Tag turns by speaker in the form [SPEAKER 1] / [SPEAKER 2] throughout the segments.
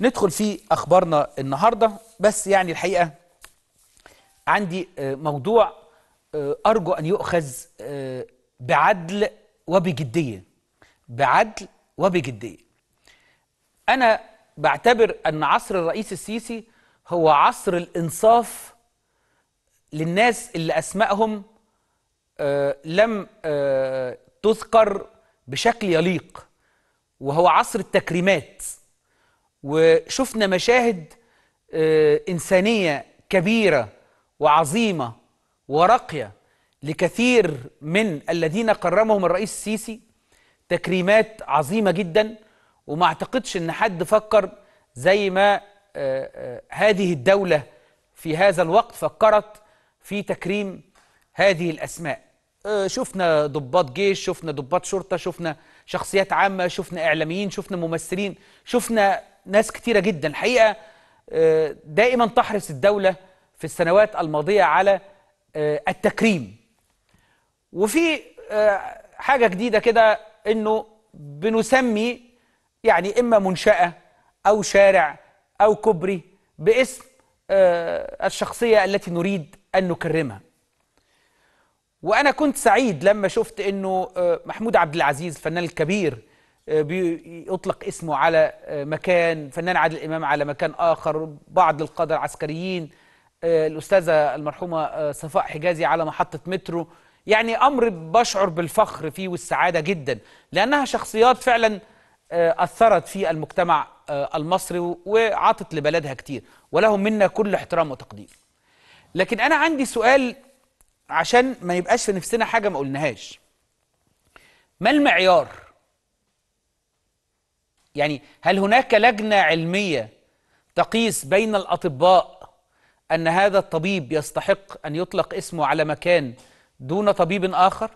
[SPEAKER 1] ندخل في اخبارنا النهارده بس يعني الحقيقه عندي آه، موضوع آه، ارجو ان يؤخذ آه، بعدل وبجديه بعدل وبجديه انا بعتبر ان عصر الرئيس السيسي هو عصر الانصاف للناس اللي اسمائهم لم تذكر بشكل يليق وهو عصر التكريمات وشفنا مشاهد آه، إنسانية كبيرة وعظيمة وراقية لكثير من الذين كرمهم الرئيس السيسي تكريمات عظيمة جدا وما اعتقدش ان حد فكر زي ما آه، آه، هذه الدولة في هذا الوقت فكرت في تكريم هذه الأسماء شفنا ضباط جيش شفنا ضباط شرطة شفنا شخصيات عامة شفنا إعلاميين شفنا ممثلين شفنا ناس كتيرة جدا الحقيقة آه، دائما تحرص الدولة في السنوات الماضية على آه، التكريم وفي آه، حاجة جديدة كده أنه بنسمي يعني إما منشأة أو شارع أو كوبري باسم الشخصية التي نريد أن نكرمها وأنا كنت سعيد لما شفت أنه محمود عبد العزيز الفنان الكبير آه، بيطلق اسمه على آه، مكان فنان عادل امام على مكان اخر بعض القاده العسكريين آه، الاستاذه المرحومه صفاء حجازي على محطه مترو يعني امر بشعر بالفخر فيه والسعاده جدا لانها شخصيات فعلا اثرت في المجتمع المصري وعطت لبلدها كتير ولهم منا كل احترام وتقدير لكن انا عندي سؤال عشان ما يبقاش في نفسنا حاجه ما قلناهاش ما المعيار يعني هل هناك لجنة علمية تقيس بين الأطباء أن هذا الطبيب يستحق أن يطلق اسمه على مكان دون طبيب آخر؟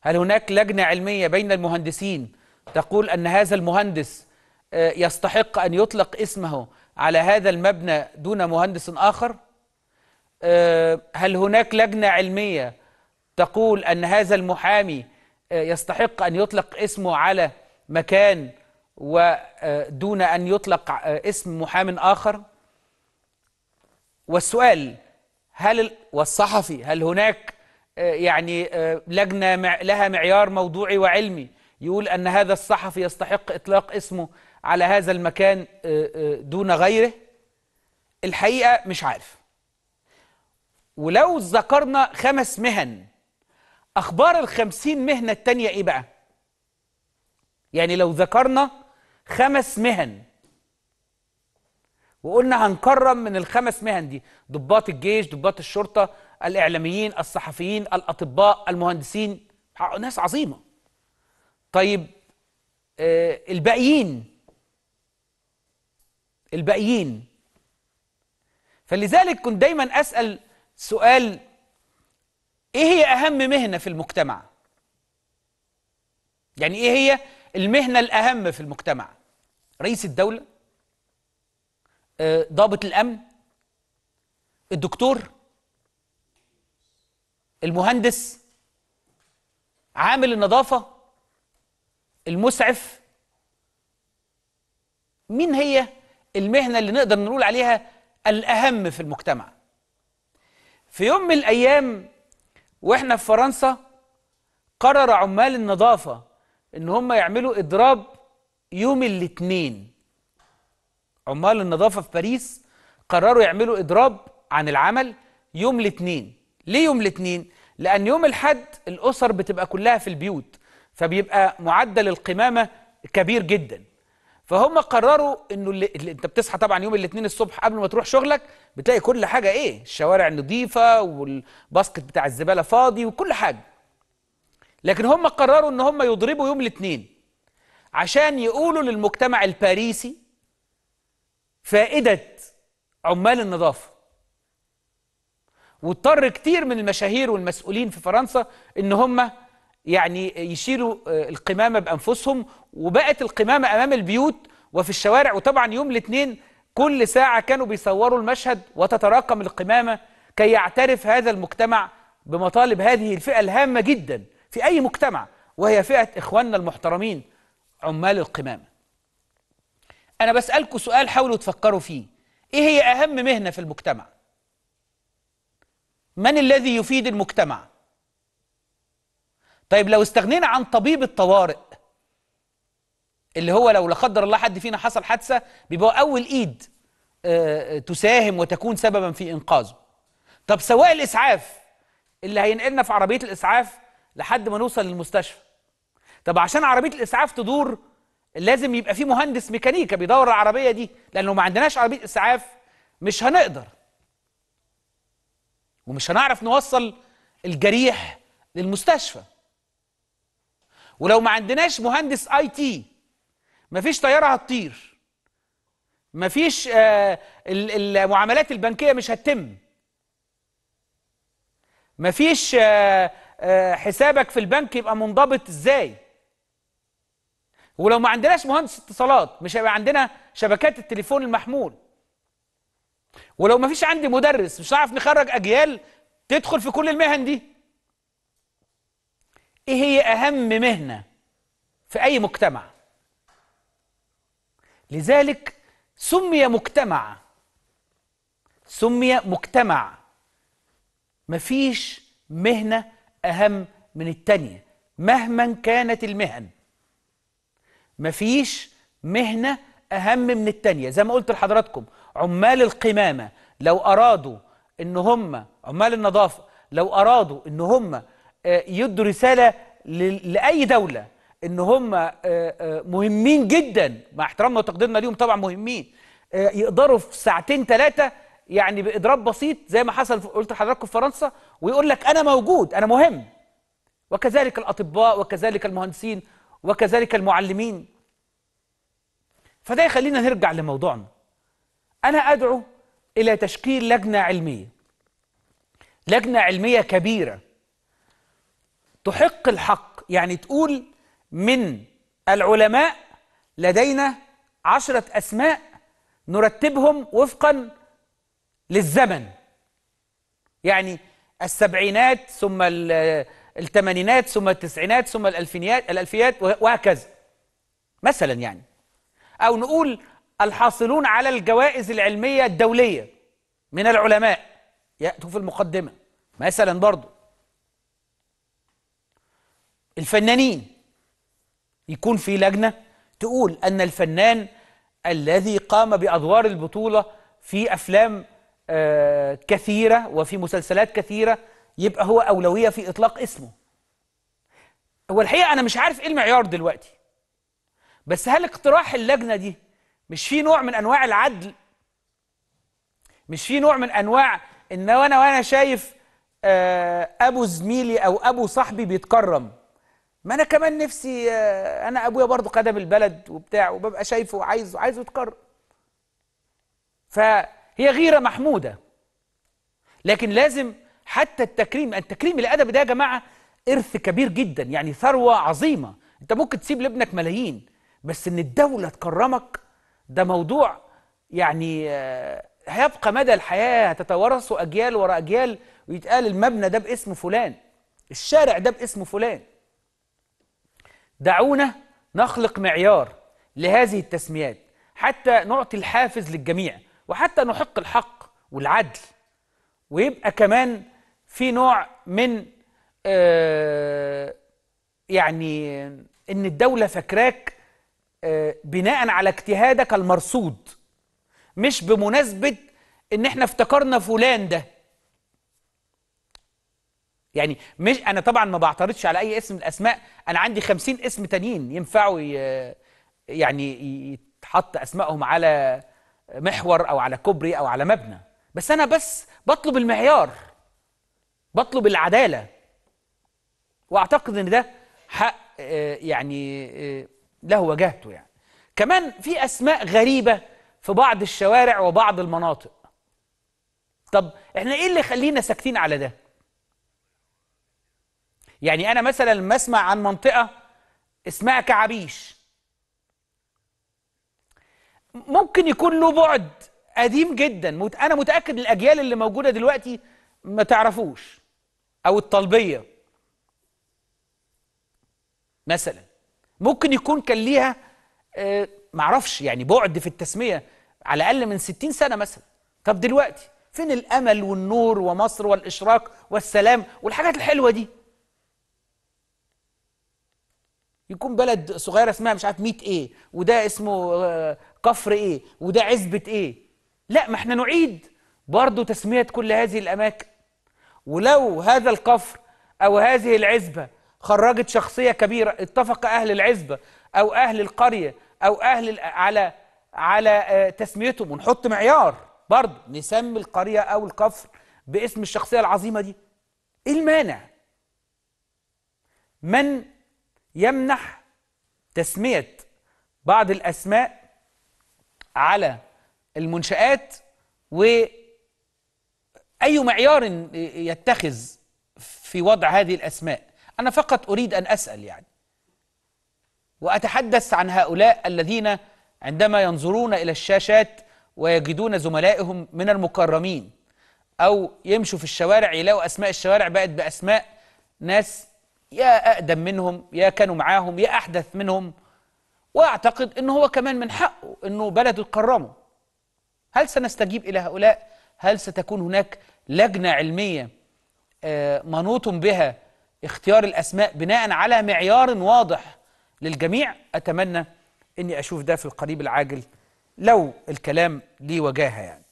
[SPEAKER 1] هل هناك لجنة علمية بين المهندسين تقول أن هذا المهندس آه، يستحق أن يطلق اسمه على هذا المبنى دون مهندس آخر؟ آه، هل هناك لجنة علمية تقول أن هذا المحامي آه، يستحق أن يطلق اسمه على مكان ودون أن يطلق اسم محام آخر والسؤال هل والصحفي هل هناك يعني لجنة لها معيار موضوعي وعلمي يقول أن هذا الصحفي يستحق إطلاق اسمه على هذا المكان دون غيره الحقيقة مش عارف ولو ذكرنا خمس مهن أخبار الخمسين مهنة التانية إيه بقى؟ يعني لو ذكرنا خمس مهن وقلنا هنكرم من الخمس مهن دي ضباط الجيش ضباط الشرطه الاعلاميين الصحفيين الاطباء المهندسين ناس عظيمه طيب آه الباقيين الباقيين فلذلك كنت دايما اسال سؤال ايه هي اهم مهنه في المجتمع يعني ايه هي المهنة الأهم في المجتمع رئيس الدولة آه، ضابط الأمن الدكتور المهندس عامل النظافة المسعف مين هي المهنة اللي نقدر نقول عليها الأهم في المجتمع في يوم من الأيام وإحنا في فرنسا قرر عمال النظافة ان هم يعملوا اضراب يوم الاثنين عمال النظافه في باريس قرروا يعملوا اضراب عن العمل يوم الاثنين ليه يوم الاثنين لان يوم الحد الاسر بتبقى كلها في البيوت فبيبقى معدل القمامه كبير جدا فهم قرروا انه اللي, انت بتصحى طبعا يوم الاثنين الصبح قبل ما تروح شغلك بتلاقي كل حاجه ايه الشوارع نظيفه والباسكت بتاع الزباله فاضي وكل حاجه لكن هم قرروا ان هم يضربوا يوم الاثنين عشان يقولوا للمجتمع الباريسي فائدة عمال النظافة واضطر كتير من المشاهير والمسؤولين في فرنسا ان هم يعني يشيلوا آه، القمامة بأنفسهم وبقت القمامة أمام البيوت وفي الشوارع وطبعا يوم الاثنين كل ساعة كانوا بيصوروا المشهد وتتراكم القمامة كي يعترف هذا المجتمع بمطالب هذه الفئة الهامة جدا في أي مجتمع وهي فئة إخواننا المحترمين عمال القمامة أنا بسألكم سؤال حاولوا تفكروا فيه إيه هي أهم مهنة في المجتمع؟ من الذي يفيد المجتمع؟ طيب لو استغنينا عن طبيب الطوارئ اللي هو لو لا قدر الله حد فينا حصل حادثة بيبقى أول إيد آه، آه، تساهم وتكون سببا في إنقاذه طب سواء الإسعاف اللي هينقلنا في عربية الإسعاف لحد ما نوصل للمستشفى طب عشان عربيه الاسعاف تدور لازم يبقى في مهندس ميكانيكا بيدور العربيه دي لانه ما عندناش عربيه اسعاف مش هنقدر ومش هنعرف نوصل الجريح للمستشفى ولو ما عندناش مهندس اي تي مفيش طياره هتطير مفيش آه المعاملات البنكيه مش هتتم مفيش آه آه، حسابك في البنك يبقى منضبط ازاي ولو ما عندناش مهندس اتصالات مش هيبقى عندنا شبكات التليفون المحمول ولو ما فيش عندي مدرس مش هنعرف نخرج اجيال تدخل في كل المهن دي ايه هي اهم مهنه في اي مجتمع لذلك سمي مجتمع سمي مجتمع مفيش مهنه أهم من التانية مهما كانت المهن مفيش مهنة أهم من التانية زي ما قلت لحضراتكم عمال القمامة لو أرادوا إن هم عمال النظافة لو أرادوا إن هم آه، يدوا رسالة لأي دولة إن هم آه، آه، مهمين جدا مع احترامنا وتقديرنا ليهم طبعا مهمين يقدروا في ساعتين ثلاثة يعني باضراب بسيط زي ما حصل قلت لحضراتكم في فرنسا ويقول لك انا موجود انا مهم وكذلك الاطباء وكذلك المهندسين وكذلك المعلمين فده يخلينا نرجع لموضوعنا انا ادعو الى تشكيل لجنه علميه لجنه علميه كبيره تحق الحق يعني تقول من العلماء لدينا عشرة أسماء نرتبهم وفقا للزمن يعني السبعينات ثم الثمانينات ثم التسعينات ثم الألفينيات الألفيات وهكذا مثلا يعني أو نقول الحاصلون على الجوائز العلمية الدولية من العلماء يأتوا في المقدمة مثلا برضو الفنانين يكون في لجنة تقول أن الفنان الذي قام بأدوار البطولة في أفلام آه، كثيرة وفي مسلسلات كثيرة يبقى هو أولوية في إطلاق اسمه هو الحقيقة أنا مش عارف إيه المعيار دلوقتي بس هل اقتراح اللجنة دي مش في نوع من أنواع العدل مش في نوع من أنواع إن أنا وأنا شايف آه، أبو زميلي أو أبو صاحبي بيتكرم ما أنا كمان نفسي آه، أنا أبويا برضه قدم البلد وبتاع وببقى شايفه وعايزه عايزه يتكرم هي غيرة محمودة لكن لازم حتى التكريم التكريم الأدب ده يا جماعة إرث كبير جدا يعني ثروة عظيمة أنت ممكن تسيب لابنك ملايين بس إن الدولة تكرمك ده موضوع يعني آه، هيبقى مدى الحياة هتتوارثه أجيال ورا أجيال ويتقال المبنى ده باسم فلان الشارع ده باسم فلان دعونا نخلق معيار لهذه التسميات حتى نعطي الحافز للجميع وحتى نحق الحق والعدل ويبقى كمان في نوع من آه، يعني ان الدولة فاكراك آه، بناء على اجتهادك المرصود مش بمناسبة ان احنا افتكرنا فلان ده يعني مش انا طبعا ما بعترضش على اي اسم من الاسماء انا عندي خمسين اسم تانيين ينفعوا يعني يتحط اسمائهم على محور او على كوبري او على مبنى بس انا بس بطلب المعيار بطلب العداله واعتقد ان ده حق آه، يعني آه، له وجهته يعني كمان في اسماء غريبه في بعض الشوارع وبعض المناطق طب احنا ايه اللي خلينا ساكتين على ده يعني انا مثلا لما اسمع عن منطقه اسمها كعبيش ممكن يكون له بعد قديم جدا انا متاكد الاجيال اللي موجوده دلوقتي ما تعرفوش او الطلبيه مثلا ممكن يكون كان ليها آه معرفش يعني بعد في التسميه على الاقل من 60 سنه مثلا طب دلوقتي فين الامل والنور ومصر والاشراق والسلام والحاجات الحلوه دي يكون بلد صغيره اسمها مش عارف 100 ايه وده اسمه آه، كفر ايه وده عزبة ايه لا ما احنا نعيد برضه تسمية كل هذه الاماكن ولو هذا الكفر او هذه العزبة خرجت شخصية كبيرة اتفق اهل العزبة او اهل القرية او اهل على على آه، تسميتهم ونحط معيار برضه نسمي القرية او الكفر باسم الشخصية العظيمة دي ايه المانع من يمنح تسمية بعض الأسماء على المنشآت وأي معيار يتخذ في وضع هذه الأسماء أنا فقط أريد أن أسأل يعني وأتحدث عن هؤلاء الذين عندما ينظرون إلى الشاشات ويجدون زملائهم من المكرمين أو يمشوا في الشوارع يلاقوا أسماء الشوارع بقت بأسماء ناس يا أقدم منهم يا كانوا معاهم يا أحدث منهم واعتقد ان هو كمان من حقه انه بلده تكرمه هل سنستجيب الى هؤلاء هل ستكون هناك لجنه علميه آه، منوط بها اختيار الاسماء بناء على معيار واضح للجميع اتمنى اني اشوف ده في القريب العاجل لو الكلام ليه وجاهه يعني